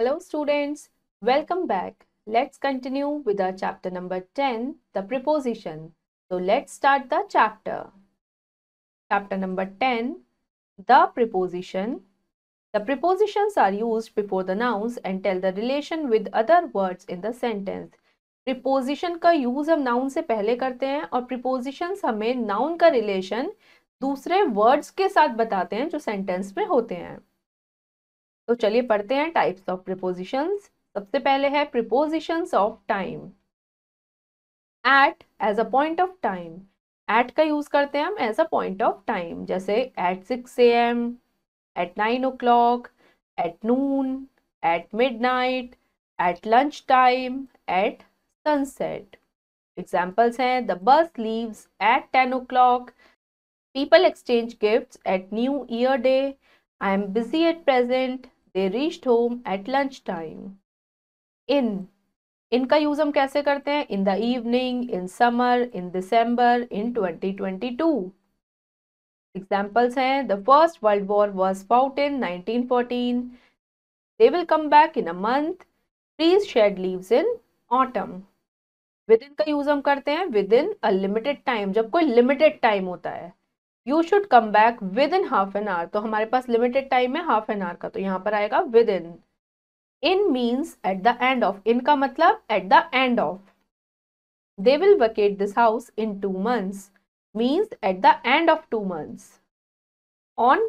Hello students, welcome back. Let's continue with our chapter number 10, the preposition. So let's start the chapter. Chapter number 10, the preposition. The prepositions are used before the nouns and tell the relation with other words in the sentence. Preposition का use हम noun से पहले करते हैं और preposition हमें noun का relation दूसरे वर्ड्स के साथ बताते हैं जो सेंटेंस में होते हैं तो चलिए पढ़ते हैं टाइप्स ऑफ प्रिपोजिशन सबसे पहले है preposition of time at as a point of time at का यूज करते हैं हम as a point of time जैसे at six A M at nine o'clock at noon at midnight at lunch time at sunset examples हैं the bus leaves at ten o'clock people exchange gift at new year day I am busy at present they reached home at lunch time in इनका use हम कैसे करते हैं in the evening in summer in December in 2022 examples हैं the first world war was fought in 1914 they will come back in a month trees shed leaves in autumn within का use हम करते हैं within a limited time जब कोई limited time होता है you should come back within half an hour तो हमारे पास लिमिटेड टाइम है हाफ एन आवर का तो यहाँ पर आएगा within in means at the end of in का मतलब at the end of they will vacate this house in two months means at the end of two months on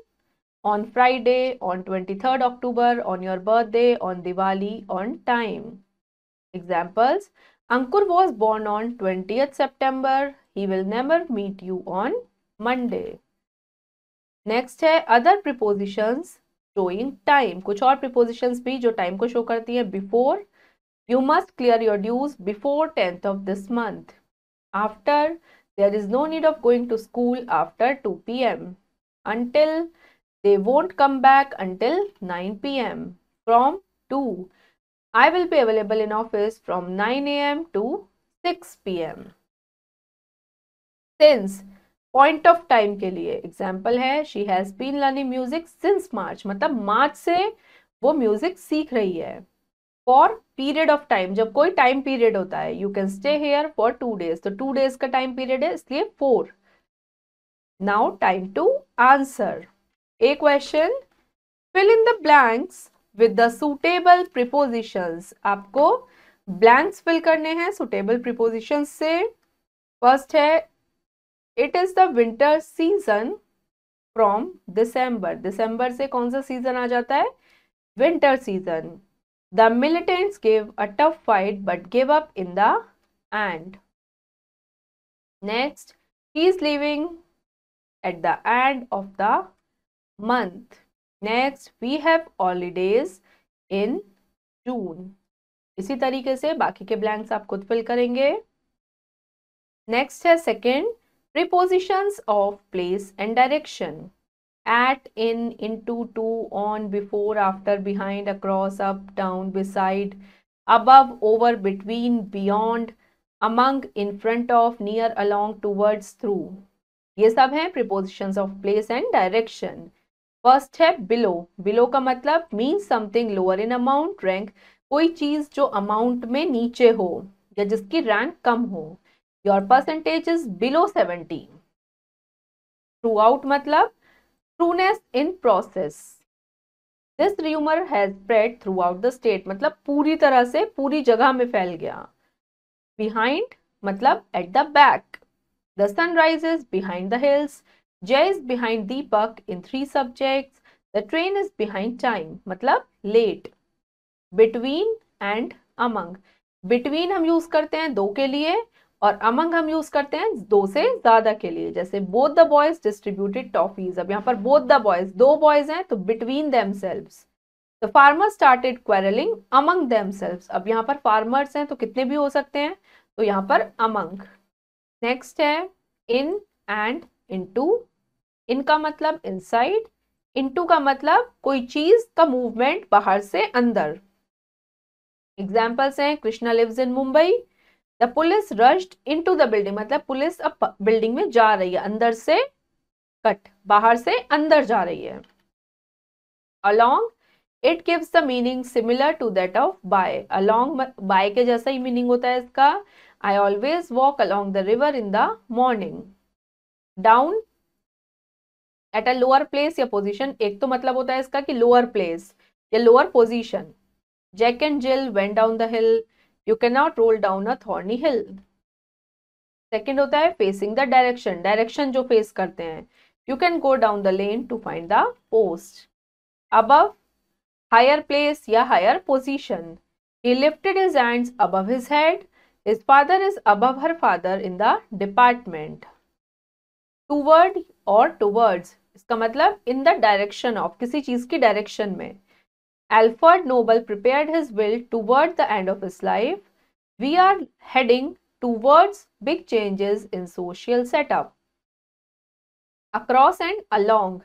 on Friday, on 23rd October, on your birthday, on Diwali, on time. Examples Ankur was born on 20th September. He will never meet you on Monday next है other prepositions showing time कुछ और prepositions भी जो time को show करती है before you must clear your dues before tenth of this month after there is no need of going to school after two P M until they won't come back until 9 pm from 2 i will be available in office from 9 am to 6 pm since point of time के लिए example है she has been learning music since March मतलब मार्च से वो music सीख रही है फॉर पीरियड ऑफ टाइम जब कोई टाइम पीरियड होता है you can stay here for two days तो टू डेज का टाइम पीरियड है इसलिए for now time to answer a question fill in the blanks with the suitable preposition आपको blanks fill करने हैं सुटेबल प्रिपोजिशन से फर्स्ट है it is the winter season from December दिसंबर से कौन सा सीजन आ जाता है winter season the militants give a tough fight but give up in the end next he is living at the end of the month next we have holidays in June इसी तरीके से बाकी के blanks आप खुद fill करेंगे next है second prepositions of place and direction at in into to on before after behind across up down beside above over between beyond among in front of near along towards through ये सब हैं prepositions of place and direction first है below below का मतलब mean something lower in amount rank कोई चीज जो amount में नीचे हो या जिसकी रैंक कम हो your percentage is below seventy throughout मतलब trueness in process this rumour has spread throughout the state मतलब पूरी तरह से पूरी जगह में फैल गया बिहाइंड मतलब at the back the sun is behind the hills Jay is behind Deepak in three subject the train is behind time मतलब late between and among between हम यूज करते हैं दो के लिए और अमंग हम यूज करते हैं दो से ज्यादा के लिए जैसे both the boys distributed toffees अब यहाँ पर बोथ द बॉयज दो बॉयज हैं तो between them the farmer started quarrelling among them अब यहाँ पर फार्मर्स हैं तो कितने भी हो सकते हैं तो यहाँ पर अमंग नेक्स्ट है इन एंड इन इनका मतलब इनसाइड इनटू का मतलब कोई चीज का मूवमेंट बाहर से अंदर एग्जाम्पल्स हैं Krishna lives in Mumbai the police rushed into the building मतलब पुलिस अब बिल्डिंग में जा रही है अंदर से कट बाहर से अंदर जा रही है along it gives the meaning similar to that of by along by के जैसा ही मीनिंग होता है इसका I always walk along the river in the morning down at a lower place या पोजिशन एक तो मतलब होता है इसका कि लोअर प्लेस या lower position Jack and Jill went down the hill you can not roll down a thorny hill second होता है फेसिंग द डायरेक्शन डायरेक्शन जो फेस करते हैं you can go down the lane to find the post above higher place या higher position he lifted is and above his head his father is above her father in the department toward और towards इसका मतलब in the direction of किसी चीज की direction में Alfred Nobel prepared his will toward the end of his life, we are heading towards big changes in social setup. Across and मतलब along.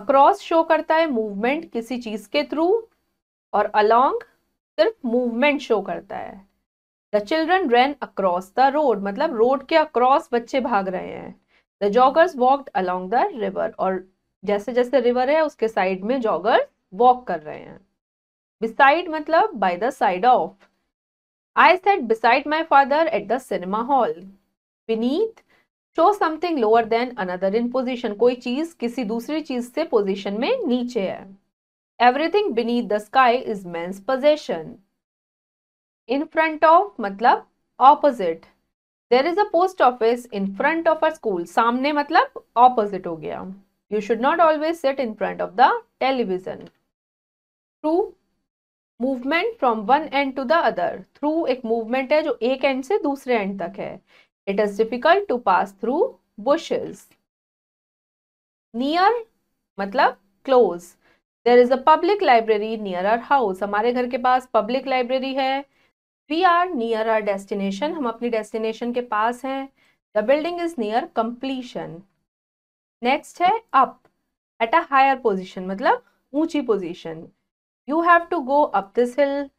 Across show करता है movement किसी चीज के थ्रू और अलॉन्ग सिर्फ मूवमेंट शो करता है the children ran across the road मतलब रोड के अक्रॉस बच्चे भाग रहे हैं the joggers walked along the river और जैसे जैसे रिवर है उसके साइड में जॉगर्स वॉक कर रहे हैं बिसाइड मतलब by the side of I sat beside my father at the cinema hall beneath show something lower than another in position कोई चीज किसी दूसरी चीज से पोजिशन में नीचे है everything beneath the sky is मैं पोजेशन इन फ्रंट ऑफ मतलब opposite there is a post office in front of a school सामने मतलब ऑपोजिट हो गया you should not always sit in front of the television through movement from one end to the other through एक movement है जो एक end से दूसरे एंड तक है it is difficult to pass through bushes near मतलब close there is a public library near our house हमारे घर के पास पब्लिक लाइब्रेरी है we are near our destination हम अपनी डेस्टिनेशन के पास हैं the building is near completion next है up at a higher position मतलब ऊंची position You have to go up this hill.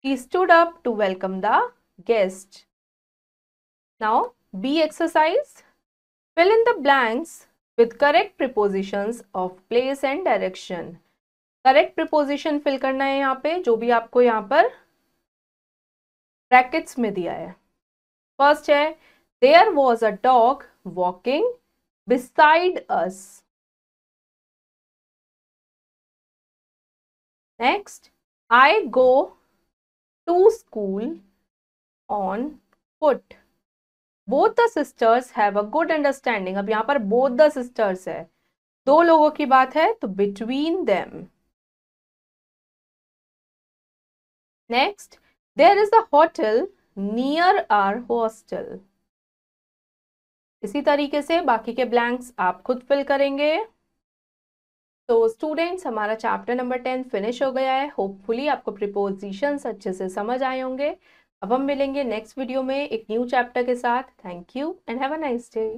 He stood up to welcome the guest. Now, B exercise. Fill in the blanks with correct prepositions of place and direction. Correct preposition fill करना है यहाँ पे जो भी आपको यहाँ पर brackets में दिया है First है There was a dog walking beside us. Next I go to school on foot both the sisters have a good understanding अब यहाँ पर बोथ द सिस्टर्स है दो लोगों की बात है तो between them next there is a hotel near our hostel इसी तरीके से बाकी के ब्लैंक्स आप खुद फिल करेंगे तो स्टूडेंट्स हमारा चैप्टर नंबर टेन फिनिश हो गया है होपफुली आपको प्रिपोजिशन अच्छे से समझ आए होंगे अब हम मिलेंगे नेक्स्ट वीडियो में एक न्यू चैप्टर के साथ thank you and have a nice day